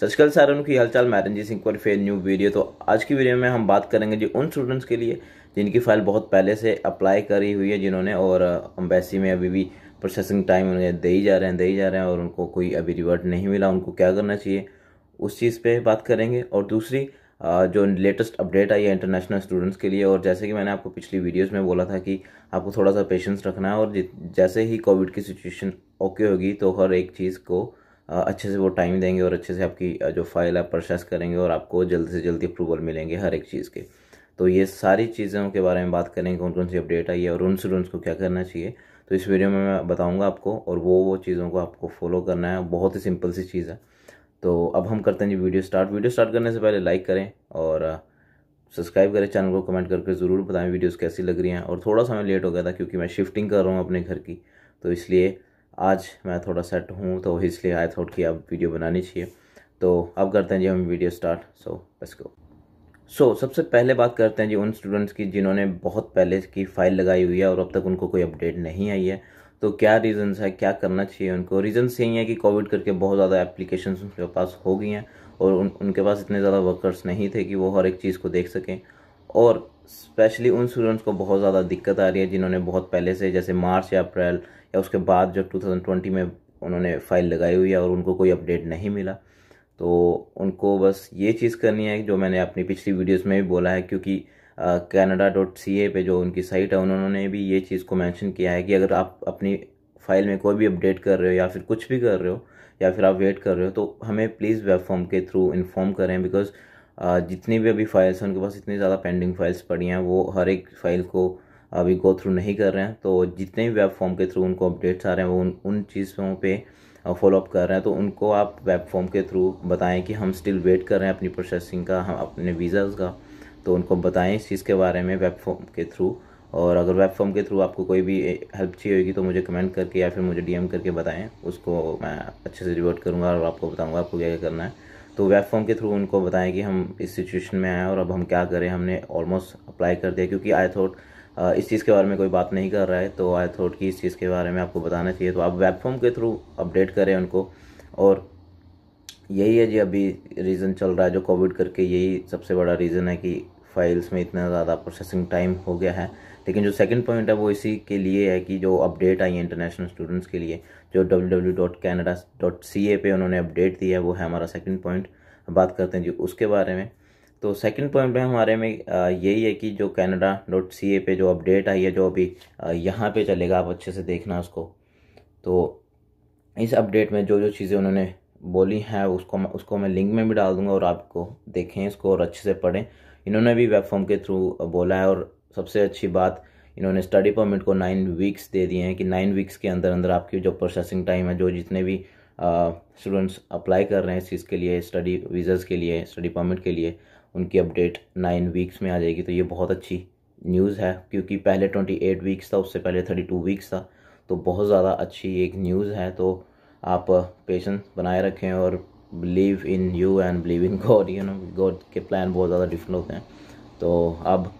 श्रीकाल सर उनकी हालचाल मैं रंजीत सिंह पर फेर न्यू वीडियो तो आज की वीडियो में हम बात करेंगे जी उन स्टूडेंट्स के लिए जिनकी फ़ाइल बहुत पहले से अप्लाई करी हुई है जिन्होंने और अम्बेसी में अभी भी प्रोसेसिंग टाइम उन्हें दे ही जा रहे हैं दे ही जा रहे हैं और उनको कोई अभी रिवर्ट नहीं मिला उनको क्या करना चाहिए उस चीज़ पर बात करेंगे और दूसरी जो लेटेस्ट अपडेट आई है इंटरनेशनल स्टूडेंट्स के लिए और जैसे कि मैंने आपको पिछली वीडियोस में बोला था कि आपको थोड़ा सा पेशेंस रखना है और जैसे ही कोविड की सिचुएशन ओके होगी तो हर एक चीज़ को अच्छे से वो टाइम देंगे और अच्छे से आपकी जो फाइल है प्रोसेस करेंगे और आपको जल्दी से जल्दी अप्रूवल मिलेंगे हर एक चीज़ के तो ये सारी चीज़ों के बारे में बात करेंगे कौन कौन सी अपडेट आई है और उनसे रूल्स को क्या करना चाहिए तो इस वीडियो में मैं बताऊँगा आपको और वो वो चीज़ों को आपको फॉलो करना है बहुत ही सिंपल सी चीज़ है तो अब हम करते हैं जी वीडियो स्टार्ट वीडियो स्टार्ट करने से पहले लाइक करें और सब्सक्राइब करें चैनल को कमेंट करके ज़रूर बताएं वीडियोस कैसी लग रही हैं और थोड़ा सा मैं लेट हो गया था क्योंकि मैं शिफ्टिंग कर रहा हूँ अपने घर की तो इसलिए आज मैं थोड़ा सेट हूँ तो इसलिए आई थॉट कि अब वीडियो बनानी चाहिए तो अब करते हैं जी हम video start so let's go so सबसे पहले बात करते हैं जी उन स्टूडेंट्स की जिन्होंने बहुत पहले की फ़ाइल लगाई हुई है और अब तक उनको कोई अपडेट नहीं आई है तो क्या रीज़न्स है क्या करना चाहिए उनको रीज़न्स यही है कि कोविड करके बहुत ज़्यादा एप्लीकेशन उनके पास हो गई हैं और उन उनके पास इतने ज़्यादा वर्कर्स नहीं थे कि वो हर एक चीज़ को देख सकें और स्पेशली उन स्टूडेंट्स को बहुत ज़्यादा दिक्कत आ रही है जिन्होंने बहुत पहले से जैसे मार्च या अप्रैल या उसके बाद जब 2020 में उन्होंने फ़ाइल लगाई हुई है और उनको कोई अपडेट नहीं मिला तो उनको बस ये चीज़ करनी है जो मैंने अपनी पिछली वीडियोस में भी बोला है क्योंकि कैनाडा डॉट सी ए पर जो उनकी साइट है उन्होंने भी ये चीज़ को मैंशन किया है कि अगर आप अपनी फ़ाइल में कोई भी अपडेट कर रहे हो या फिर कुछ भी कर रहे हो या फिर आप वेट कर रहे हो तो हमें प्लीज़ वेब फॉर्म के थ्रू इन्फॉर्म करें बिकॉज जितनी भी अभी फाइल्स हैं उनके पास इतनी ज़्यादा पेंडिंग फाइल्स पड़ी हैं वो हर एक फ़ाइल को अभी गो थ्रू नहीं कर रहे हैं तो जितने भी वेब फॉर्म के थ्रू उनको अपडेट्स आ रहे हैं वो उन उन चीज़ों पे फॉलोअप कर रहे हैं तो उनको आप वेब फॉर्म के थ्रू बताएं कि हम स्टिल वेट कर रहे हैं अपनी प्रोसेसिंग का हम अपने वीज़ाज़ का तो उनको बताएं इस चीज़ के बारे में वेब फॉर्म के थ्रू और अगर वेब फॉर्म के थ्रू आपको कोई भी हेल्प चाहिए होगी तो मुझे कमेंट करके या फिर मुझे डीएम करके बताएं उसको मैं अच्छे से रिवर्ट करूँगा और आपको बताऊँगा आपको क्या क्या करना है तो वेब फॉर्म के थ्रू उनको बताएं कि हम इस सिचुएशन में आए और अब हम क्या करें हमने ऑलमोस्ट अप्लाई कर दिया क्योंकि आई थॉट इस चीज़ के बारे में कोई बात नहीं कर रहा है तो आई थॉट कि इस चीज़ के बारे में आपको बताना चाहिए तो आप वेब फॉर्म के थ्रू अपडेट करें उनको और यही है जी अभी रीज़न चल रहा है जो कोविड करके यही सबसे बड़ा रीज़न है कि फाइल्स में इतना ज़्यादा प्रोसेसिंग टाइम हो गया है लेकिन जो सेकंड पॉइंट है वो इसी के लिए है कि जो अपडेट आई है इंटरनेशनल स्टूडेंट्स के लिए जो डब्ल्यू पे उन्होंने अपडेट दिया है वो है हमारा सेकंड पॉइंट बात करते हैं जी उसके बारे में तो सेकंड पॉइंट में हमारे में यही है कि जो कैनेडा डॉट सी ए पे जो अपडेट आई है जो अभी यहाँ पे चलेगा आप अच्छे से देखना उसको तो इस अपडेट में जो जो चीज़ें उन्होंने बोली हैं उसको मैं उसको मैं लिंक में भी डाल दूंगा और आपको देखें इसको और अच्छे से पढ़ें इन्होंने भी वेब फॉर्म के थ्रू बोला है और सबसे अच्छी बात इन्होंने स्टडी परमिट को नाइन वीक्स दे दिए हैं कि नाइन वीक्स के अंदर अंदर आपकी जो प्रोसेसिंग टाइम है जो जितने भी स्टूडेंट्स अप्लाई कर रहे हैं इस चीज़ के लिए स्टडी वीज़ाज़ के लिए स्टडी परमिट के लिए उनकी अपडेट नाइन वीक्स में आ जाएगी तो ये बहुत अच्छी न्यूज़ है क्योंकि पहले ट्वेंटी एट वीक्स था उससे पहले थर्टी टू वीक्स था तो बहुत ज़्यादा अच्छी एक न्यूज़ है तो आप पेशेंस बनाए रखें और believe in you and believe in God you know God के प्लान बहुत ज़्यादा डिफरेंट होते हैं तो अब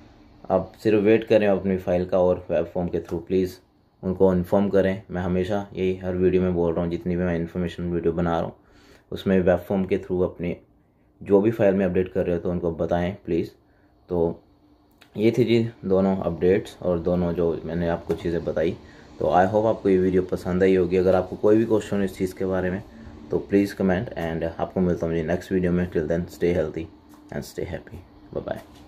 आप सिर्फ वेट करें अपनी फाइल का और वेब फॉर्म के थ्रू प्लीज़ उनको इन्फॉर्म करें मैं हमेशा यही हर वीडियो में बोल रहा हूँ जितनी भी मैं इन्फॉर्मेशन वीडियो बना रहा हूँ उसमें वेब फॉर्म के थ्रू अपनी जो भी फाइल में अपडेट कर रहे हो तो उनको बताएं प्लीज़ तो ये थी जी दोनों अपडेट्स और दोनों जो मैंने आपको चीज़ें बताई तो आई होप आपको ये वीडियो पसंद आई होगी अगर आपको कोई भी क्वेश्चन इस चीज़ के बारे में तो प्लीज़ कमेंट एंड आपको मिलता हूँ मुझे नेक्स्ट वीडियो में till then stay healthy and stay happy bye